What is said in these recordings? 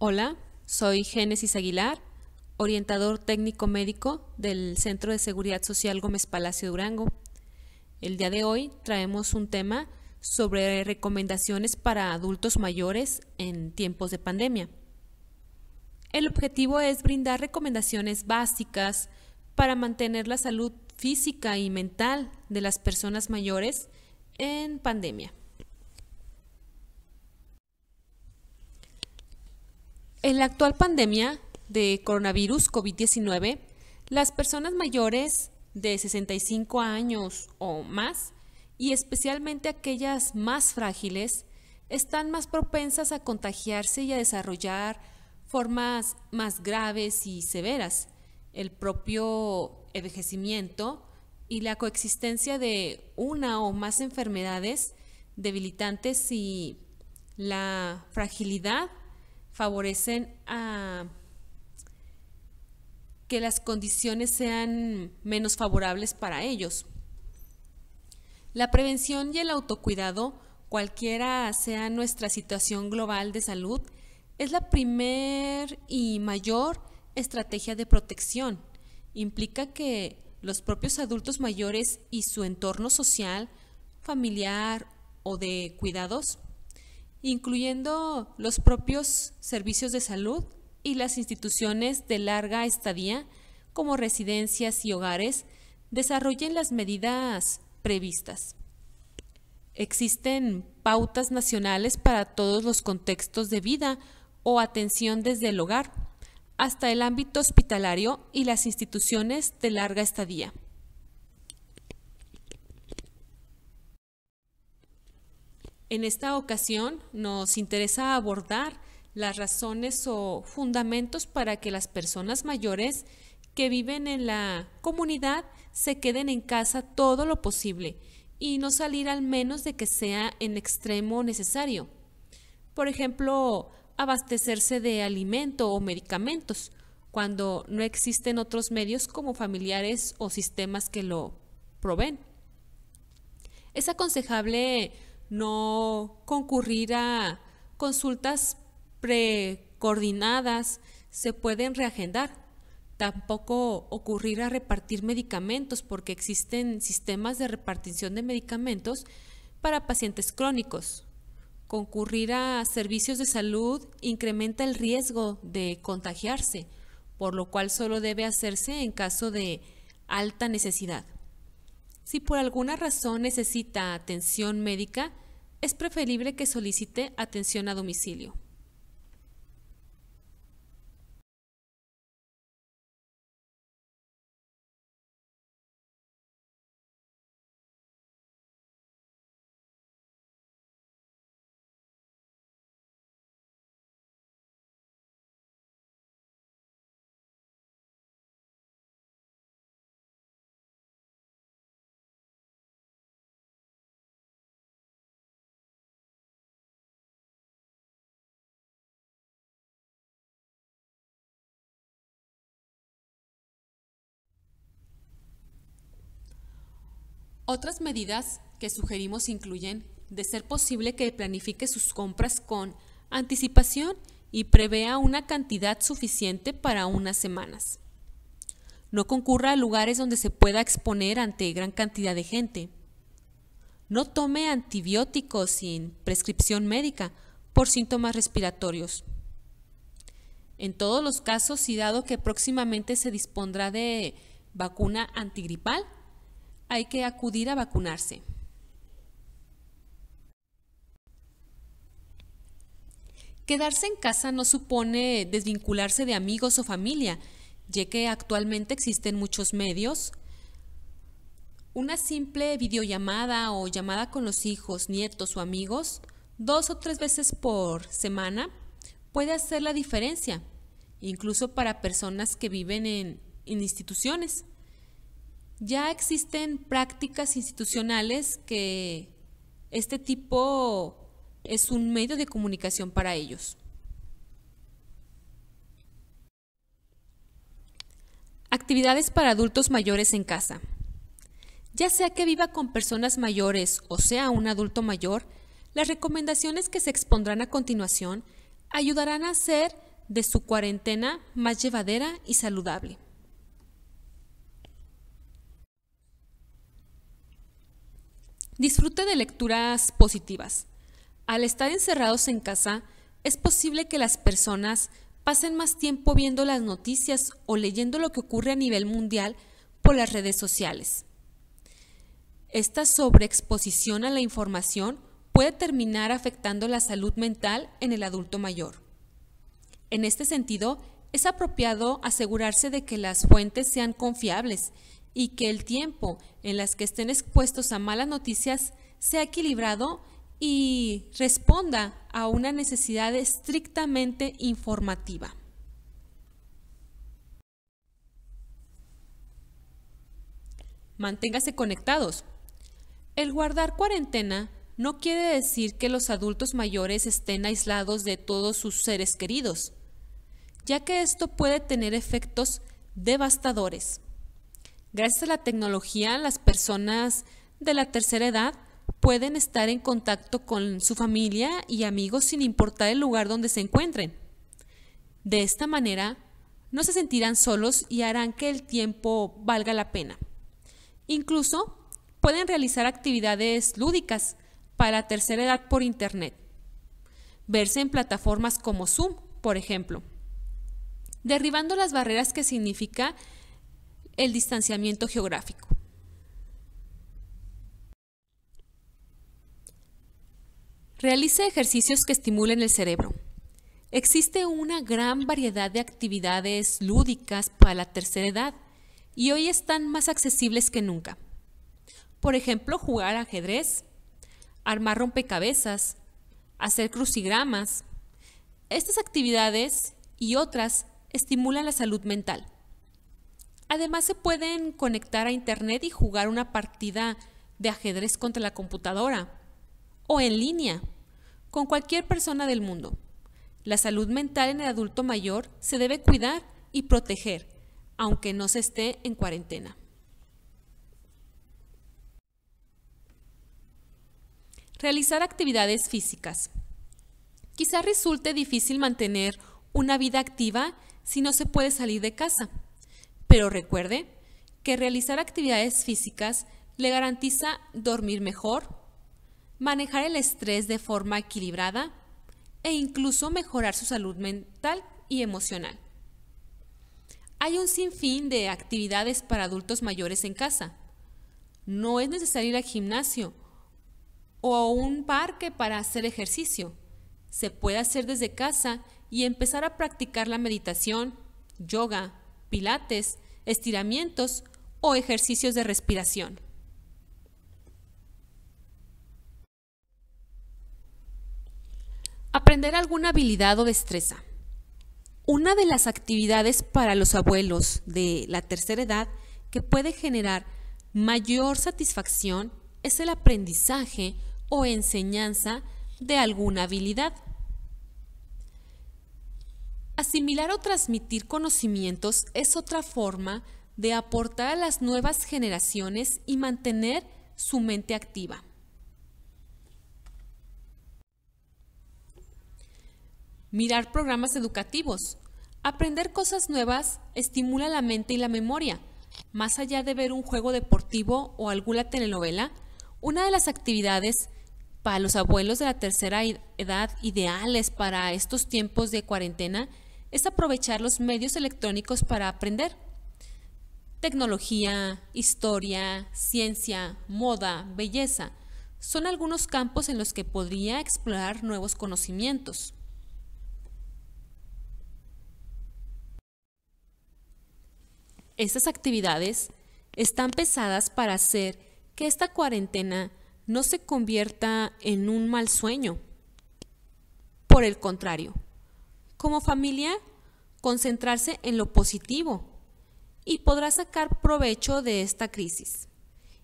Hola, soy Génesis Aguilar, orientador técnico médico del Centro de Seguridad Social Gómez Palacio Durango. El día de hoy traemos un tema sobre recomendaciones para adultos mayores en tiempos de pandemia. El objetivo es brindar recomendaciones básicas para mantener la salud física y mental de las personas mayores en pandemia. En la actual pandemia de coronavirus COVID-19, las personas mayores de 65 años o más, y especialmente aquellas más frágiles, están más propensas a contagiarse y a desarrollar formas más graves y severas. El propio envejecimiento y la coexistencia de una o más enfermedades debilitantes y la fragilidad favorecen a que las condiciones sean menos favorables para ellos. La prevención y el autocuidado, cualquiera sea nuestra situación global de salud, es la primer y mayor estrategia de protección. Implica que los propios adultos mayores y su entorno social, familiar o de cuidados incluyendo los propios servicios de salud y las instituciones de larga estadía como residencias y hogares, desarrollen las medidas previstas. Existen pautas nacionales para todos los contextos de vida o atención desde el hogar, hasta el ámbito hospitalario y las instituciones de larga estadía. En esta ocasión nos interesa abordar las razones o fundamentos para que las personas mayores que viven en la comunidad se queden en casa todo lo posible y no salir al menos de que sea en extremo necesario. Por ejemplo, abastecerse de alimento o medicamentos cuando no existen otros medios como familiares o sistemas que lo proveen. Es aconsejable no concurrir a consultas precoordinadas, se pueden reagendar. Tampoco ocurrir a repartir medicamentos porque existen sistemas de repartición de medicamentos para pacientes crónicos. Concurrir a servicios de salud incrementa el riesgo de contagiarse, por lo cual solo debe hacerse en caso de alta necesidad. Si por alguna razón necesita atención médica, es preferible que solicite atención a domicilio. Otras medidas que sugerimos incluyen, de ser posible, que planifique sus compras con anticipación y prevea una cantidad suficiente para unas semanas. No concurra a lugares donde se pueda exponer ante gran cantidad de gente. No tome antibióticos sin prescripción médica por síntomas respiratorios. En todos los casos, y dado que próximamente se dispondrá de vacuna antigripal, hay que acudir a vacunarse. Quedarse en casa no supone desvincularse de amigos o familia, ya que actualmente existen muchos medios. Una simple videollamada o llamada con los hijos, nietos o amigos, dos o tres veces por semana, puede hacer la diferencia, incluso para personas que viven en, instituciones. Ya existen prácticas institucionales que este tipo es un medio de comunicación para ellos. Actividades para adultos mayores en casa. Ya sea que viva con personas mayores o sea un adulto mayor, las recomendaciones que se expondrán a continuación ayudarán a hacer de su cuarentena más llevadera y saludable. Disfrute de lecturas positivas. Al estar encerrados en casa, es posible que las personas pasen más tiempo viendo las noticias o leyendo lo que ocurre a nivel mundial por las redes sociales. Esta sobreexposición a la información puede terminar afectando la salud mental en el adulto mayor. En este sentido, es apropiado asegurarse de que las fuentes sean confiables y que el tiempo en las que estén expuestos a malas noticias sea equilibrado y responda a una necesidad estrictamente informativa. Manténgase conectados. El guardar cuarentena no quiere decir que los adultos mayores estén aislados de todos sus seres queridos, ya que esto puede tener efectos devastadores. Gracias a la tecnología, las personas de la tercera edad pueden estar en contacto con su familia y amigos sin importar el lugar donde se encuentren. De esta manera, no se sentirán solos y harán que el tiempo valga la pena. Incluso pueden realizar actividades lúdicas para tercera edad por Internet. Verse en plataformas como Zoom, por ejemplo. Derribando las barreras que significa el distanciamiento geográfico. Realice ejercicios que estimulen el cerebro. Existe una gran variedad de actividades lúdicas para la tercera edad y hoy están más accesibles que nunca. Por ejemplo, jugar ajedrez, armar rompecabezas, hacer crucigramas. Estas actividades y otras estimulan la salud mental. Además se pueden conectar a internet y jugar una partida de ajedrez contra la computadora o en línea con cualquier persona del mundo. La salud mental en el adulto mayor se debe cuidar y proteger, aunque no se esté en cuarentena. Realizar actividades físicas. Quizá resulte difícil mantener una vida activa si no se puede salir de casa. Pero recuerde que realizar actividades físicas le garantiza dormir mejor, manejar el estrés de forma equilibrada e incluso mejorar su salud mental y emocional. Hay un sinfín de actividades para adultos mayores en casa. No es necesario ir al gimnasio o a un parque para hacer ejercicio. Se puede hacer desde casa y empezar a practicar la meditación, yoga, pilates, estiramientos o ejercicios de respiración. Aprender alguna habilidad o destreza. Una de las actividades para los abuelos de la tercera edad que puede generar mayor satisfacción es el aprendizaje o enseñanza de alguna habilidad. Asimilar o transmitir conocimientos es otra forma de aportar a las nuevas generaciones y mantener su mente activa. Mirar programas educativos. Aprender cosas nuevas estimula la mente y la memoria. Más allá de ver un juego deportivo o alguna telenovela, una de las actividades para los abuelos de la tercera edad ideales para estos tiempos de cuarentena es aprovechar los medios electrónicos para aprender. Tecnología, historia, ciencia, moda, belleza son algunos campos en los que podría explorar nuevos conocimientos. Estas actividades están pesadas para hacer que esta cuarentena no se convierta en un mal sueño. Por el contrario, como familia, concentrarse en lo positivo y podrá sacar provecho de esta crisis.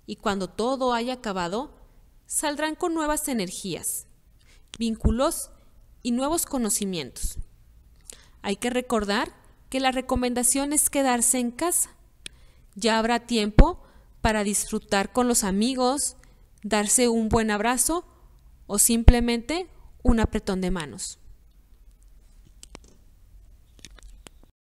Y cuando todo haya acabado, saldrán con nuevas energías, vínculos y nuevos conocimientos. Hay que recordar que la recomendación es quedarse en casa. Ya habrá tiempo para disfrutar con los amigos, darse un buen abrazo o simplemente un apretón de manos.